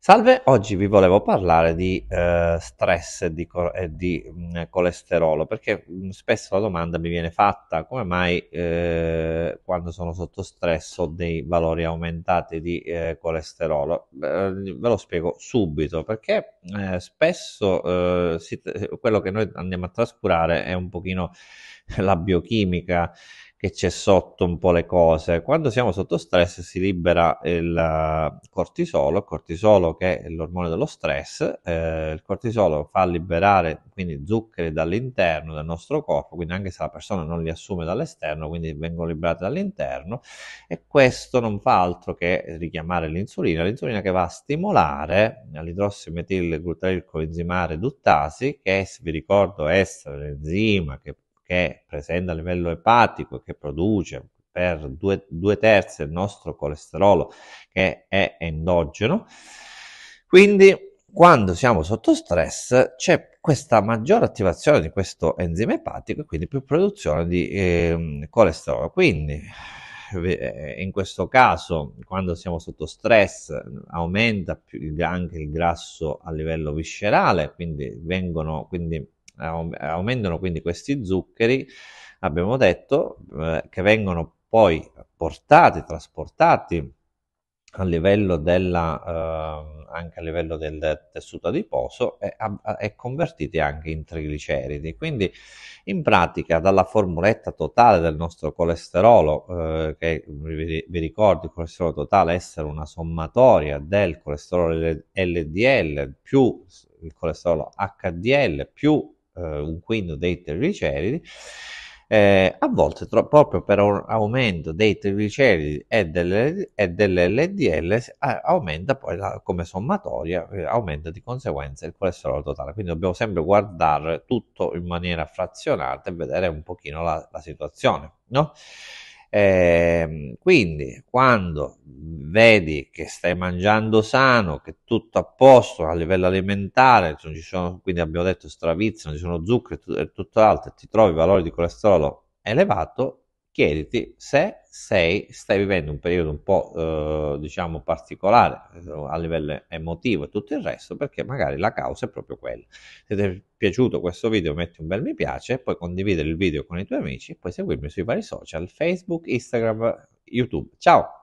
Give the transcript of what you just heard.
Salve, oggi vi volevo parlare di eh, stress e di, e di mh, mm, colesterolo perché mh, mm, spesso la domanda mi viene fatta come mai eh, quando sono sotto stress ho dei valori aumentati di eh, colesterolo. ve lo spiego subito perché eh, spesso eh, si, quello che noi andiamo a trascurare è un pochino la biochimica che c'è sotto un po' le cose. Quando siamo sotto stress si libera il eh, cortisolo, il cortisolo che è l'ormone dello stress, eh, il cortisolo fa liberare quindi zuccheri dall'interno del nostro corpo, quindi anche se la persona non li assume dall'esterno, quindi vengono liberati dall'interno e questo non fa altro che richiamare l'insulina, l'insulina che va a stimolare l'idrossimetil glutaril coenzimare duttasi che vi ricordo essere l'enzima che che è presente a livello epatico, e che produce per due, due terzi il nostro colesterolo, che è endogeno. Quindi quando siamo sotto stress c'è questa maggiore attivazione di questo enzima epatico e quindi più produzione di eh, colesterolo. Quindi eh, in questo caso quando siamo sotto stress aumenta più, anche il grasso a livello viscerale, quindi vengono quindi aumentano quindi questi zuccheri, abbiamo detto, eh, che vengono poi portati, trasportati a livello della, eh, anche a livello del tessuto adiposo e, a, e, convertiti anche in trigliceridi. Quindi in pratica dalla formuletta totale del nostro colesterolo, eh, che vi, vi, ricordo il colesterolo totale essere una sommatoria del colesterolo LDL più il colesterolo HDL più eh, un quinto dei trigliceridi, eh, a volte tro- proprio per un aumento dei trigliceridi e, delle, e dell'LDL eh, aumenta poi la, come sommatoria, eh, aumenta di conseguenza il colesterolo totale. Quindi dobbiamo sempre guardare tutto in maniera frazionata e vedere un pochino la, la situazione. No? Ehm, quindi quando vedi che stai mangiando sano, che tutto a posto a livello alimentare, sono, quindi abbiamo detto stravizi, non ci sono zuccheri e tutto l'altro, ti trovi valori di colesterolo elevato, chiediti se sei, stai vivendo un periodo un po' eh, diciamo particolare eh, a livello emotivo e tutto il resto perché magari la causa è proprio quella se ti è piaciuto questo video metti un bel mi piace poi condividere il video con i tuoi amici e poi seguirmi sui vari social facebook instagram youtube ciao